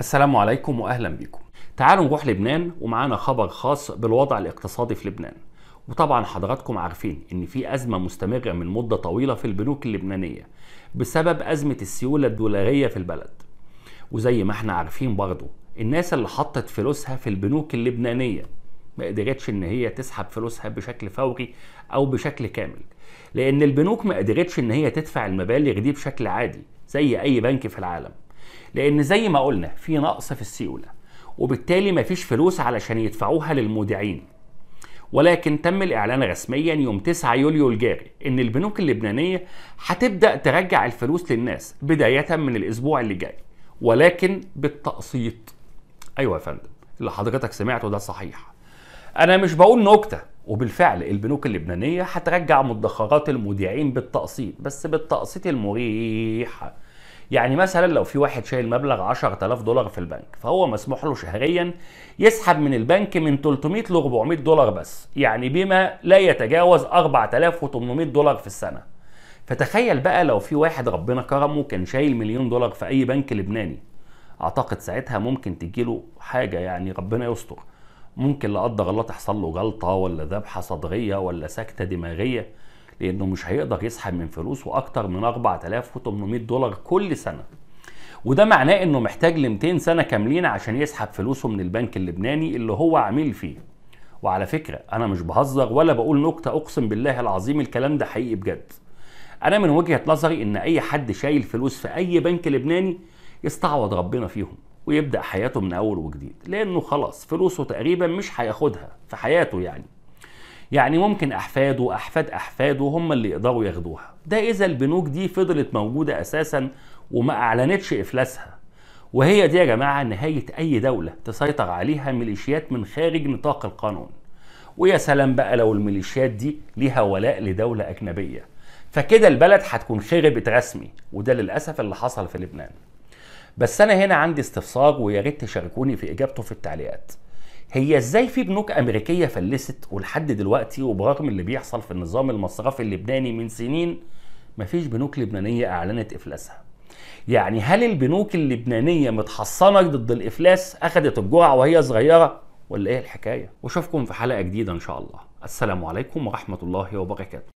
السلام عليكم واهلا بيكم تعالوا نروح لبنان ومعانا خبر خاص بالوضع الاقتصادي في لبنان وطبعا حضراتكم عارفين ان في ازمه مستمره من مده طويله في البنوك اللبنانيه بسبب ازمه السيوله الدولاريه في البلد وزي ما احنا عارفين برضه الناس اللي حطت فلوسها في البنوك اللبنانيه ما قدرتش ان هي تسحب فلوسها بشكل فوري او بشكل كامل لان البنوك ما قدرتش ان هي تدفع المبالغ دي بشكل عادي زي اي بنك في العالم لان زي ما قلنا في نقص في السيوله وبالتالي مفيش فلوس علشان يدفعوها للمودعين ولكن تم الاعلان رسميا يوم 9 يوليو الجاري ان البنوك اللبنانيه هتبدا ترجع الفلوس للناس بدايه من الاسبوع اللي جاي ولكن بالتقسيط ايوه يا فندم اللي حضرتك سمعته ده صحيح انا مش بقول نكته وبالفعل البنوك اللبنانيه هترجع مدخرات المودعين بالتقسيط بس بالتقسيط المريح يعني مثلا لو في واحد شايل مبلغ 10000 دولار في البنك فهو مسموح له شهريا يسحب من البنك من 300 ل 400 دولار بس يعني بما لا يتجاوز 4800 دولار في السنه فتخيل بقى لو في واحد ربنا كرمه كان شايل مليون دولار في اي بنك لبناني اعتقد ساعتها ممكن تجيله حاجه يعني ربنا يستر ممكن لا قدر الله تحصل له جلطه ولا ذبحه صدريه ولا سكته دماغيه لانه مش هيقدر يسحب من فلوسه اكتر من 4800 دولار كل سنه وده معناه انه محتاج ل 200 سنه كاملين عشان يسحب فلوسه من البنك اللبناني اللي هو عميل فيه وعلى فكره انا مش بهزر ولا بقول نكته اقسم بالله العظيم الكلام ده حقيقي بجد انا من وجهه نظري ان اي حد شايل فلوس في اي بنك لبناني يستعوض ربنا فيهم ويبدا حياته من اول وجديد لانه خلاص فلوسه تقريبا مش هياخدها في حياته يعني يعني ممكن احفاده واحفاد احفاده هم اللي يقدروا ياخدوها ده اذا البنوك دي فضلت موجوده اساسا وما اعلنتش افلاسها وهي دي يا جماعه نهايه اي دوله تسيطر عليها ميليشيات من خارج نطاق القانون ويا سلام بقى لو الميليشيات دي ليها ولاء لدوله اجنبيه فكده البلد هتكون خربت رسمي وده للاسف اللي حصل في لبنان بس انا هنا عندي استفسار ويا ريت تشاركوني في اجابته في التعليقات هي ازاي في بنوك امريكيه فلست ولحد دلوقتي وبرغم اللي بيحصل في النظام المصرفي اللبناني من سنين مفيش بنوك لبنانيه اعلنت افلاسها يعني هل البنوك اللبنانيه متحصنه ضد الافلاس اخذت الجرعه وهي صغيره ولا ايه الحكايه واشوفكم في حلقه جديده ان شاء الله السلام عليكم ورحمه الله وبركاته